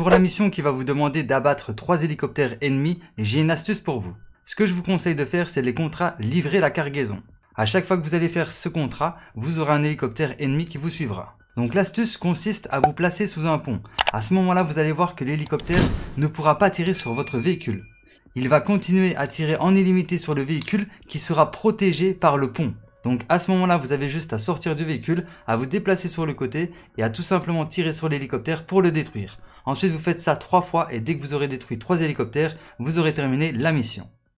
Pour la mission qui va vous demander d'abattre 3 hélicoptères ennemis, j'ai une astuce pour vous. Ce que je vous conseille de faire, c'est les contrats livrer la cargaison. À chaque fois que vous allez faire ce contrat, vous aurez un hélicoptère ennemi qui vous suivra. Donc l'astuce consiste à vous placer sous un pont. À ce moment-là, vous allez voir que l'hélicoptère ne pourra pas tirer sur votre véhicule. Il va continuer à tirer en illimité sur le véhicule qui sera protégé par le pont. Donc à ce moment-là, vous avez juste à sortir du véhicule, à vous déplacer sur le côté et à tout simplement tirer sur l'hélicoptère pour le détruire. Ensuite, vous faites ça trois fois et dès que vous aurez détruit trois hélicoptères, vous aurez terminé la mission.